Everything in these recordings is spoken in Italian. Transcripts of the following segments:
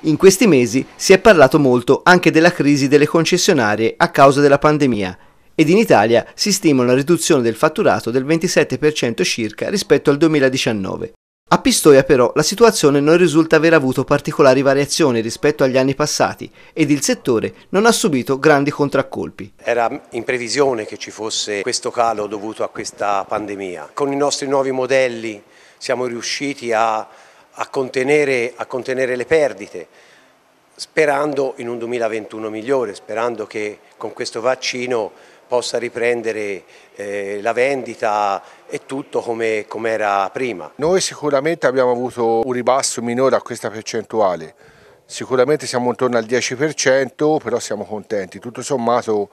In questi mesi si è parlato molto anche della crisi delle concessionarie a causa della pandemia ed in Italia si stima una riduzione del fatturato del 27% circa rispetto al 2019. A Pistoia però la situazione non risulta aver avuto particolari variazioni rispetto agli anni passati ed il settore non ha subito grandi contraccolpi. Era in previsione che ci fosse questo calo dovuto a questa pandemia. Con i nostri nuovi modelli siamo riusciti a a contenere, a contenere le perdite, sperando in un 2021 migliore, sperando che con questo vaccino possa riprendere eh, la vendita e tutto come, come era prima. Noi sicuramente abbiamo avuto un ribasso minore a questa percentuale, sicuramente siamo intorno al 10%, però siamo contenti. Tutto sommato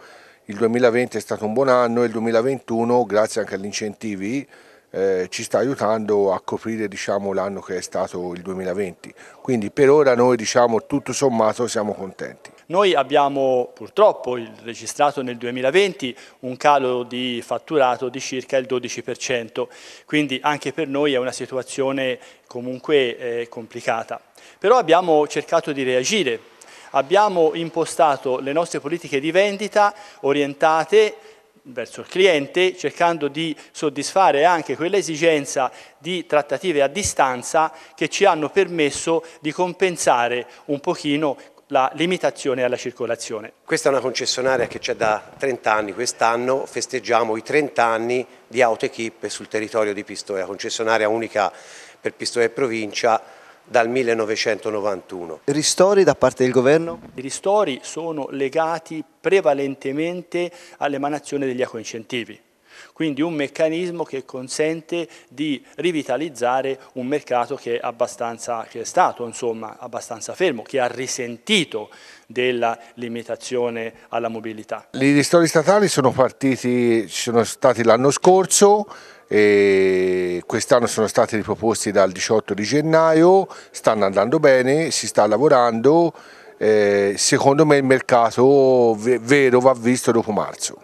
il 2020 è stato un buon anno e il 2021, grazie anche agli incentivi, eh, ci sta aiutando a coprire diciamo, l'anno che è stato il 2020. Quindi per ora noi diciamo, tutto sommato siamo contenti. Noi abbiamo purtroppo registrato nel 2020 un calo di fatturato di circa il 12%, quindi anche per noi è una situazione comunque eh, complicata. Però abbiamo cercato di reagire, abbiamo impostato le nostre politiche di vendita orientate verso il cliente, cercando di soddisfare anche quell'esigenza di trattative a distanza che ci hanno permesso di compensare un pochino la limitazione alla circolazione. Questa è una concessionaria che c'è da 30 anni, quest'anno festeggiamo i 30 anni di AutoEquip sul territorio di Pistoia, concessionaria unica per Pistoia e provincia, dal 1991. I ristori da parte del governo? I ristori sono legati prevalentemente all'emanazione degli ecoincentivi, quindi un meccanismo che consente di rivitalizzare un mercato che è, che è stato insomma, abbastanza fermo, che ha risentito della limitazione alla mobilità. I ristori statali sono partiti, ci sono stati l'anno scorso, e quest'anno sono stati riproposti dal 18 di gennaio, stanno andando bene, si sta lavorando, eh, secondo me il mercato vero va visto dopo marzo.